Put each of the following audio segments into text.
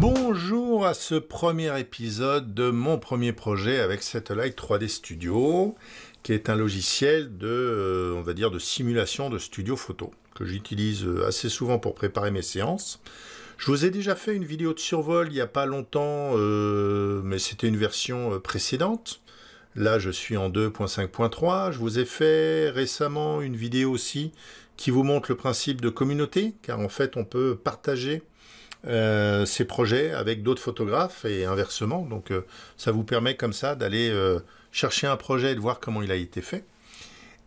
Bonjour à ce premier épisode de mon premier projet avec Satellite 3D Studio, qui est un logiciel de, euh, on va dire, de simulation de studio photo, que j'utilise euh, assez souvent pour préparer mes séances. Je vous ai déjà fait une vidéo de survol il n'y a pas longtemps, euh, mais c'était une version précédente. Là, je suis en 2.5.3. Je vous ai fait récemment une vidéo aussi qui vous montre le principe de communauté, car en fait, on peut partager euh, ces projets avec d'autres photographes et inversement. Donc euh, ça vous permet comme ça d'aller euh, chercher un projet et de voir comment il a été fait.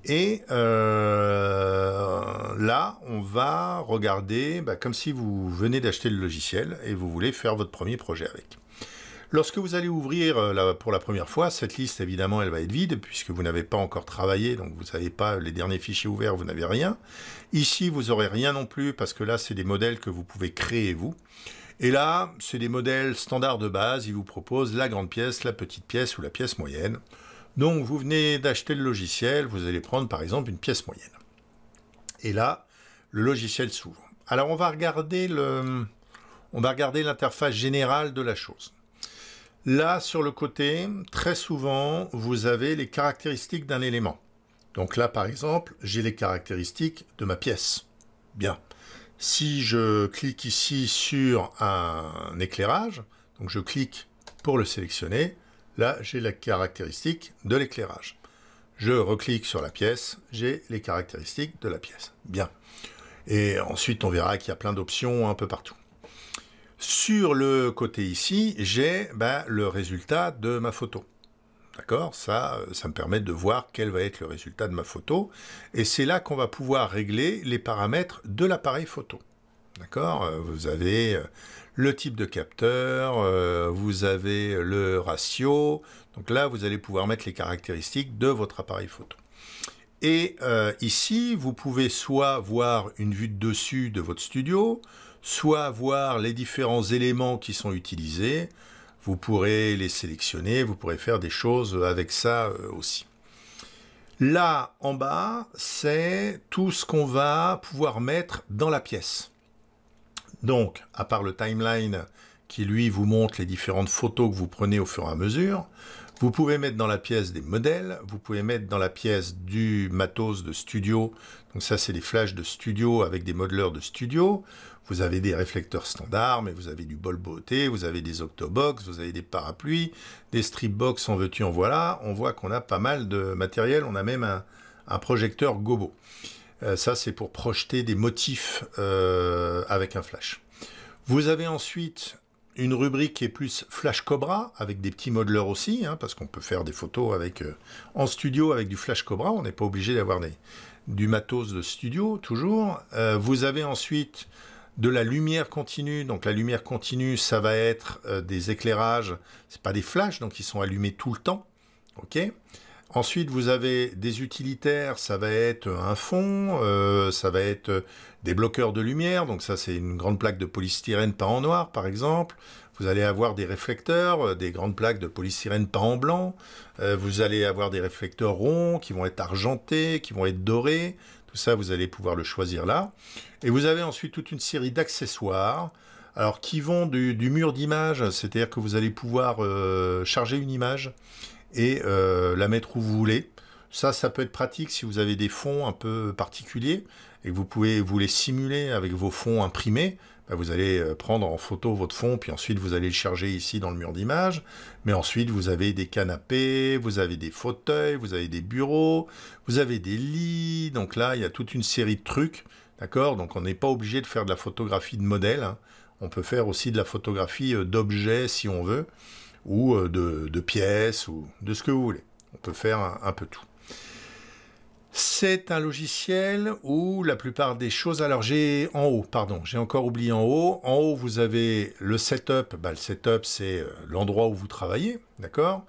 Et là, on va regarder bah, comme si vous venez d'acheter le logiciel et vous voulez faire votre premier projet avec. Lorsque vous allez ouvrir euh, pour la première fois, cette liste, évidemment, elle va être vide, puisque vous n'avez pas encore travaillé, donc vous n'avez pas les derniers fichiers ouverts, vous n'avez rien. Ici, vous n'aurez rien non plus, parce que là, c'est des modèles que vous pouvez créer vous. Et là, c'est des modèles standards de base, ils vous proposent la grande pièce, la petite pièce ou la pièce moyenne. Donc, vous venez d'acheter le logiciel, vous allez prendre, par exemple, une pièce moyenne. Et là, le logiciel s'ouvre. Alors, On va regarder l'interface générale de la chose. Là, sur le côté, très souvent, vous avez les caractéristiques d'un élément. Donc là, par exemple, j'ai les caractéristiques de ma pièce. Bien. Si je clique ici sur un éclairage, donc je clique pour le sélectionner, là, j'ai la caractéristique de l'éclairage. Je reclique sur la pièce, j'ai les caractéristiques de la pièce. Bien. Et ensuite, on verra qu'il y a plein d'options un peu partout. Sur le côté ici, j'ai ben, le résultat de ma photo. D'accord Ça, euh, ça me permet de voir quel va être le résultat de ma photo. Et c'est là qu'on va pouvoir régler les paramètres de l'appareil photo. D'accord euh, Vous avez euh, le type de capteur, vous avez le ratio. Donc là, vous allez pouvoir mettre les caractéristiques de votre appareil photo. Et ici, vous pouvez soit voir une vue de dessus de votre studio, soit voir les différents éléments qui sont utilisés, vous pourrez les sélectionner, vous pourrez faire des choses avec ça euh, aussi. Là, en bas, c'est tout ce qu'on va pouvoir mettre dans la pièce. Donc, à part le timeline qui, lui, vous montre les différentes photos que vous prenez au fur et à mesure, vous pouvez mettre dans la pièce des modèles, vous pouvez mettre dans la pièce du matos de studio. Donc ça, c'est les flashs de studio avec des modeleurs de studio. Vous avez des réflecteurs standards, mais vous avez du bol beauté, vous avez des octobox, vous avez des parapluies, des stripbox en veux-tu, en voilà. On voit qu'on a pas mal de matériel, on a même un, projecteur gobo. Euh, ça, c'est pour projeter des motifs euh, avec un flash. Vous avez ensuite une rubrique qui est plus Flash Cobra, avec des petits modeleurs aussi, hein, parce qu'on peut faire des photos avec euh, en studio avec du Flash Cobra, on n'est pas obligé d'avoir du matos de studio toujours. Euh, vous avez ensuite de la lumière continue. Donc la lumière continue, ça va être euh, des éclairages, Ce c'est pas des flashs, donc ils sont allumés tout le temps. OK Ensuite, vous avez des utilitaires, ça va être un fond, euh, ça va être des bloqueurs de lumière, donc ça c'est une grande plaque de polystyrène peint en noir par exemple. Vous allez avoir des réflecteurs, euh, des grandes plaques de polystyrène peint en blanc. Euh, vous allez avoir des réflecteurs ronds qui vont être argentés, qui vont être dorés. Tout ça, vous allez pouvoir le choisir là. Et vous avez ensuite toute une série d'accessoires. Alors qui vont du, mur d'image, c'est-à-dire que vous allez pouvoir charger une image et euh, la mettre où vous voulez. Ça, ça peut être pratique si vous avez des fonds un peu particuliers et que vous pouvez vous les simuler avec vos fonds imprimés. Bah, vous allez euh, prendre en photo votre fond, puis ensuite vous allez le charger ici dans le mur d'image. Mais ensuite, vous avez des canapés, vous avez des fauteuils, vous avez des bureaux, vous avez des lits. Donc là, il y a toute une série de trucs. D'accord Donc on n'est pas obligé de faire de la photographie de modèle. Hein. On peut faire aussi de la photographie euh, d'objets si on veut ou euh, de, pièces, ou de ce que vous voulez. On peut faire un, peu tout. C'est un logiciel où la plupart des choses... Alors j'ai en haut, pardon, j'ai encore oublié en haut. En haut, vous avez le setup. Bah, le setup, c'est euh, l'endroit où vous travaillez, d'accord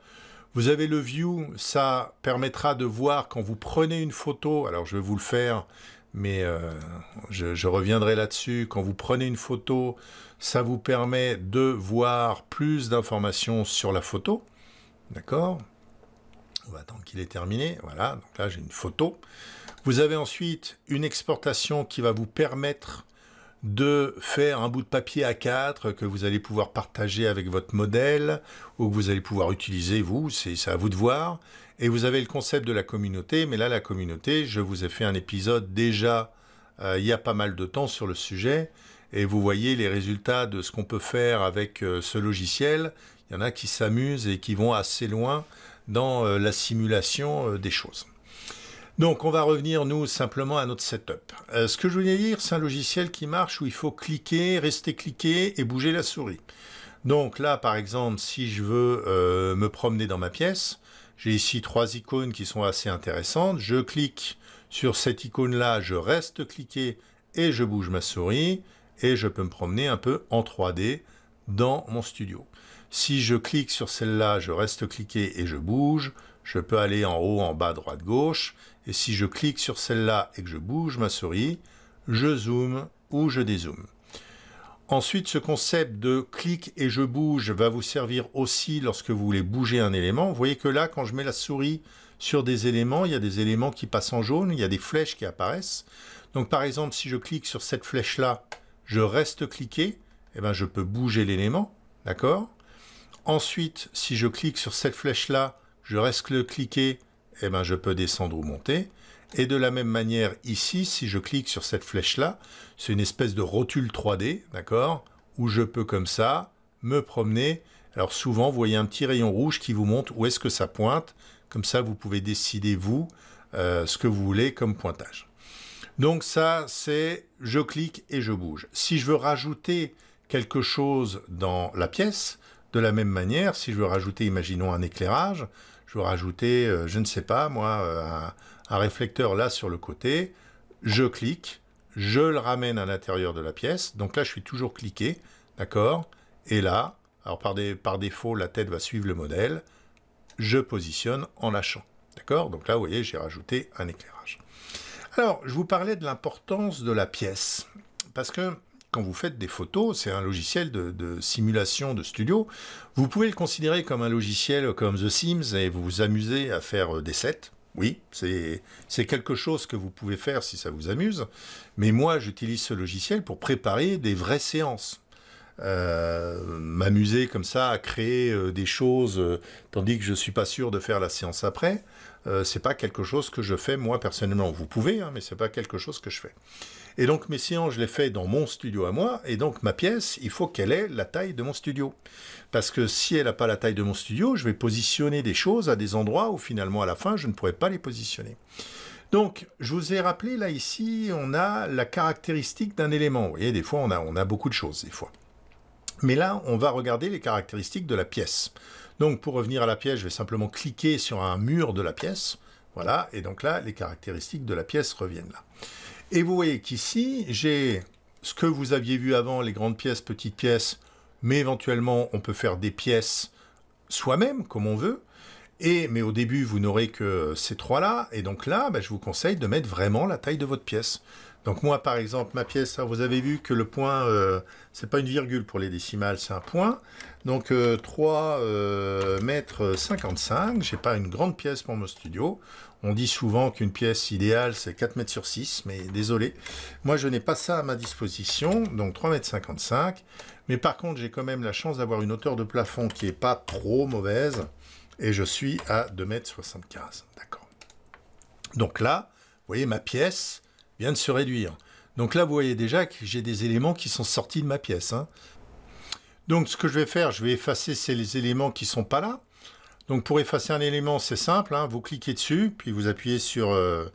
Vous avez le view, ça permettra de voir quand vous prenez une photo. Alors je vais vous le faire mais euh, je, reviendrai là-dessus. Quand vous prenez une photo, ça vous permet de voir plus d'informations sur la photo. D'accord On va attendre qu'il ait terminé. Voilà, donc là j'ai une photo. Vous avez ensuite une exportation qui va vous permettre de faire un bout de papier A4 que vous allez pouvoir partager avec votre modèle ou que vous allez pouvoir utiliser vous, c'est à vous de voir. Et vous avez le concept de la communauté, mais là, la communauté, je vous ai fait un épisode déjà euh, il y a pas mal de temps sur le sujet, et vous voyez les résultats de ce qu'on peut faire avec euh, ce logiciel. Il y en a qui s'amusent et qui vont assez loin dans euh, la simulation des choses. Donc on va revenir nous simplement à notre setup. ce que je voulais dire, c'est un logiciel qui marche où il faut cliquer, rester cliqué et bouger la souris. Donc là par exemple, si je veux me promener dans ma pièce, j'ai ici trois icônes qui sont assez intéressantes. Je clique sur cette icône-là, je reste cliqué et je bouge ma souris et je peux me promener un peu en 3D dans mon studio. Si je clique sur celle-là, je reste cliqué et je bouge, je peux aller en haut, en bas, droite, gauche. Et si je clique sur celle-là et que je bouge ma souris, je zoome ou je dézoome. Ensuite, ce concept de clic et je bouge va vous servir aussi lorsque vous voulez bouger un élément. Vous voyez que là, quand je mets la souris sur des éléments, il y a des éléments qui passent en jaune, il y a des flèches qui apparaissent. Donc par exemple, si je clique sur cette flèche-là, je reste cliqué, eh ben, je peux bouger l'élément, d'accord Ensuite, si je clique sur cette flèche-là, je reste cliqué, eh ben, je peux descendre ou monter. Et de la même manière ici, si je clique sur cette flèche-là, c'est une espèce de rotule 3D, d'accord Où je peux comme ça me promener. Alors souvent, vous voyez un petit rayon rouge qui vous montre où est-ce que ça pointe. Comme ça, vous pouvez décider, vous, euh, ce que vous voulez comme pointage. Donc ça, c'est je clique et je bouge. Si je veux rajouter quelque chose dans la pièce, de la même manière, si je veux rajouter, imaginons, un éclairage, rajouter euh, je ne sais pas, moi, euh, un, réflecteur là sur le côté, je clique, je le ramène à l'intérieur de la pièce, donc là je suis toujours cliqué, d'accord Et là, alors par, par défaut, la tête va suivre le modèle, je positionne en lâchant, d'accord Donc là, vous voyez, j'ai rajouté un éclairage. Alors, je vous parlais de l'importance de la pièce, parce que quand vous faites des photos, c'est un logiciel de, simulation de studio. Vous pouvez le considérer comme un logiciel comme The Sims et vous vous amusez à faire euh, des sets. Oui, c'est quelque chose que vous pouvez faire si ça vous amuse. Mais moi, j'utilise ce logiciel pour préparer des vraies séances. Euh, m'amuser comme ça à créer euh, des choses tandis que je suis pas sûr de faire la séance après, c'est pas quelque chose que je fais moi personnellement. Vous pouvez, hein, mais c'est pas quelque chose que je fais. Et donc mes séances, je les fais dans mon studio à moi, et donc ma pièce, il faut qu'elle ait la taille de mon studio. Parce que si elle n'a pas la taille de mon studio, je vais positionner des choses à des endroits où finalement à la fin, je ne pourrais pas les positionner. Donc, je vous ai rappelé, là, ici, on a la caractéristique d'un élément. Vous voyez, des fois, on a, on a beaucoup de choses, des fois. Mais là, on va regarder les caractéristiques de la pièce. Donc, pour revenir à la pièce, je vais simplement cliquer sur un mur de la pièce. Voilà, et donc là, les caractéristiques de la pièce reviennent là. Et vous voyez qu'ici, j'ai ce que vous aviez vu avant, les grandes pièces, petites pièces, mais éventuellement, on peut faire des pièces soi-même, comme on veut. Et, mais au début, vous n'aurez que ces trois-là. Et donc là, bah, je vous conseille de mettre vraiment la taille de votre pièce. Donc moi, par exemple, ma pièce, vous avez vu que le point, ce euh, c'est pas une virgule pour les décimales, c'est un point. Donc 3 euh, euh, mètres 55, j'ai pas une grande pièce pour mon studio. On dit souvent qu'une pièce idéale, c'est 4 mètres sur 6, mais désolé. Moi, je n'ai pas ça à ma disposition, donc 3 mètres 55. Mais par contre, j'ai quand même la chance d'avoir une hauteur de plafond qui est pas trop mauvaise. Et je suis à 2 mètres 75, d'accord. Donc là, vous voyez ma pièce, vient de se réduire. Donc là, vous voyez déjà que j'ai des éléments qui sont sortis de ma pièce. Hein. Donc ce que je vais faire, je vais effacer ces éléments qui ne sont pas là. Donc pour effacer un élément, c'est simple, hein. vous cliquez dessus, puis vous appuyez sur euh,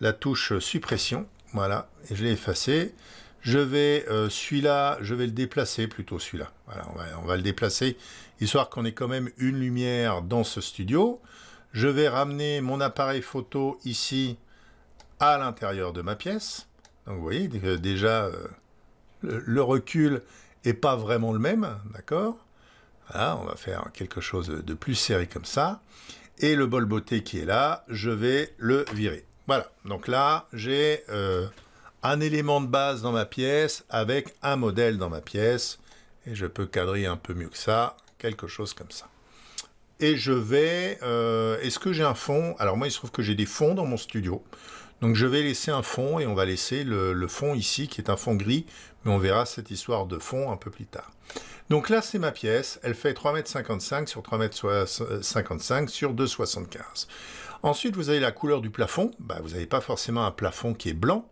la touche suppression. Voilà, et je l'ai effacé. Je vais, euh, celui-là, je vais le déplacer plutôt, celui-là. Voilà, on va, on va, le déplacer, histoire qu'on ait quand même une lumière dans ce studio. Je vais ramener mon appareil photo ici, à l'intérieur de ma pièce. Donc vous voyez euh, déjà euh, le, recul est pas vraiment le même, d'accord on va faire quelque chose de plus serré comme ça. Et le bol beauté qui est là, je vais le virer. Voilà, donc là j'ai euh, un élément de base dans ma pièce avec un modèle dans ma pièce. Et je peux cadrer un peu mieux que ça, quelque chose comme ça. Et je vais... Est-ce que j'ai un fond Alors moi, il se trouve que j'ai des fonds dans mon studio. Donc je vais laisser un fond et on va laisser le, fond ici qui est un fond gris, mais on verra cette histoire de fond un peu plus tard. Donc là c'est ma pièce, elle fait 3,55 m sur 3,55 m sur 2,75. Ensuite vous avez la couleur du plafond, bah, vous n'avez pas forcément un plafond qui est blanc.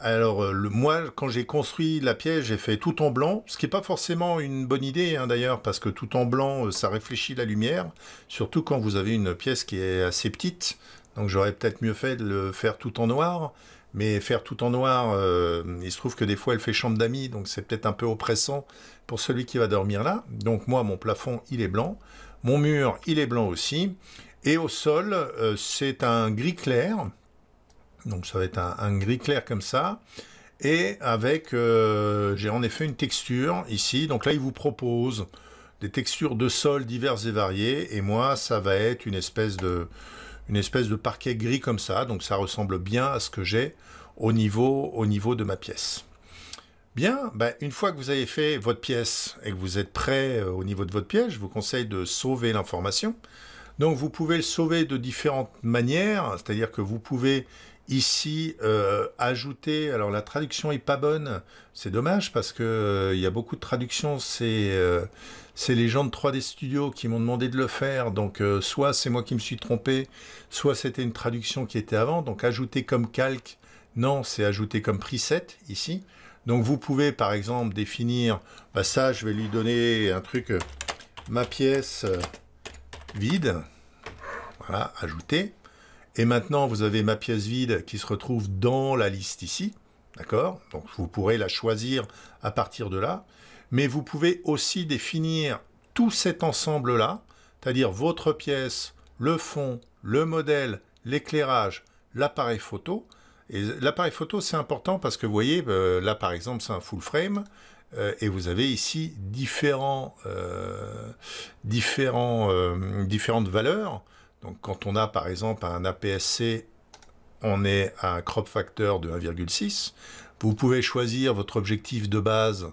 Alors euh, le, moi quand j'ai construit la pièce j'ai fait tout en blanc, ce qui n'est pas forcément une bonne idée hein, d'ailleurs parce que tout en blanc euh, ça réfléchit la lumière, surtout quand vous avez une pièce qui est assez petite donc j'aurais peut-être mieux fait de le faire tout en noir. Mais faire tout en noir, euh, il se trouve que des fois elle fait chambre d'amis, donc c'est peut-être un peu oppressant pour celui qui va dormir là. Donc moi, mon plafond, il est blanc. Mon mur, il est blanc aussi. Et au sol, euh, c'est un gris clair. Donc ça va être un, gris clair comme ça. Et avec, euh, j'ai en effet une texture ici. Donc là, il vous propose des textures de sol diverses et variées. Et moi, ça va être une espèce de une espèce de parquet gris comme ça, donc ça ressemble bien à ce que j'ai au niveau, au niveau de ma pièce. Bien, ben, une fois que vous avez fait votre pièce et que vous êtes prêt euh, au niveau de votre pièce, je vous conseille de sauver l'information. Donc vous pouvez le sauver de différentes manières, c'est-à-dire que vous pouvez ici euh, ajouter, alors la traduction est pas bonne, c'est dommage parce que euh, il y a beaucoup de traductions, c'est euh, c'est les gens de 3D Studio qui m'ont demandé de le faire, donc soit c'est moi qui me suis trompé, soit c'était une traduction qui était avant, donc ajouter comme calque, non, c'est ajouter comme preset ici. Donc vous pouvez par exemple définir, bah, ça je vais lui donner un truc, ma pièce vide. Voilà, ajouter. Et maintenant, vous avez ma pièce vide qui se retrouve dans la liste ici. D'accord Donc, vous pourrez la choisir à partir de là. Mais vous pouvez aussi définir tout cet ensemble-là, c'est-à-dire votre pièce, le fond, le modèle, l'éclairage, l'appareil photo. Et l'appareil photo, c'est important parce que vous voyez, euh, là par exemple, c'est un full frame. Euh, et vous avez ici euh, euh, différentes valeurs. Donc quand on a par exemple un APSC, on est à un crop factor de 1,6. Vous pouvez choisir votre objectif de base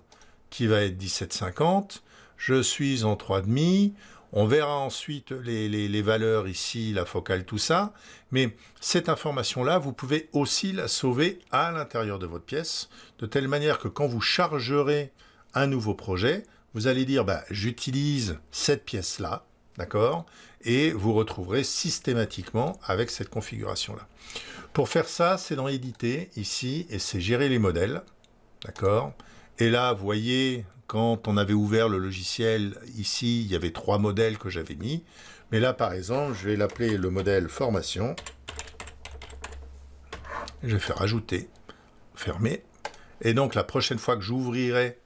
qui va être 17,50. Je suis en 3,5 on verra ensuite les, valeurs ici, la focale, tout ça. Mais cette information-là, vous pouvez aussi la sauver à l'intérieur de votre pièce, de telle manière que quand vous chargerez un nouveau projet, vous allez dire bah, j'utilise cette pièce-là, d'accord Et vous retrouverez systématiquement avec cette configuration-là. Pour faire ça, c'est dans Éditer, ici, et c'est Gérer les modèles, d'accord Et là, vous voyez quand on avait ouvert le logiciel ici, il y avait trois modèles que j'avais mis. Mais là, par exemple, je vais l'appeler le modèle formation. Je vais faire ajouter, fermer. Et donc, la prochaine fois que j'ouvrirai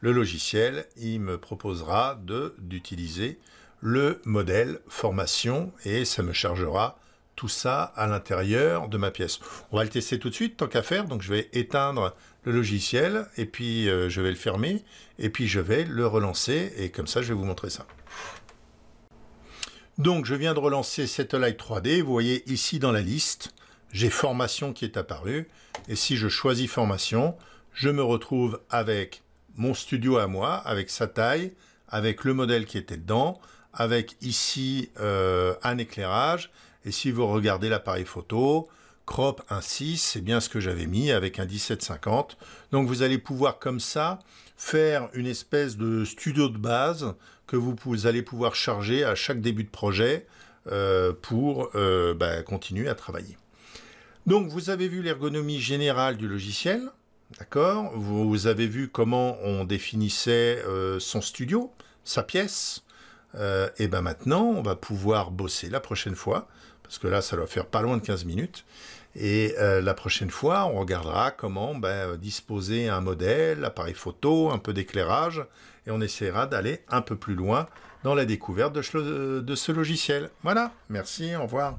le logiciel, il me proposera d'utiliser le modèle formation et ça me chargera tout ça à l'intérieur de ma pièce. On va le tester tout de suite, tant qu'à faire. Donc, je vais éteindre le logiciel, et puis euh, je vais le fermer, et puis je vais le relancer, et comme ça je vais vous montrer ça. Donc je viens de relancer cette light 3D, vous voyez ici dans la liste, j'ai formation qui est apparue, et si je choisis formation, je me retrouve avec mon studio à moi, avec sa taille, avec le modèle qui était dedans, avec ici euh, un éclairage, et si vous regardez l'appareil photo, crop 1.6, c'est bien ce que j'avais mis avec un 1750. Donc vous allez pouvoir comme ça faire une espèce de studio de base que vous, allez pouvoir charger à chaque début de projet euh, pour euh, bah, continuer à travailler. Donc vous avez vu l'ergonomie générale du logiciel, d'accord Vous avez vu comment on définissait euh, son studio, sa pièce. et ben maintenant, on va pouvoir bosser la prochaine fois parce que là, ça doit faire pas loin de 15 minutes. Et euh, la prochaine fois, on regardera comment ben, euh, disposer un modèle, appareil photo, un peu d'éclairage, et on essaiera d'aller un peu plus loin dans la découverte de ce logiciel. Voilà, merci, au revoir.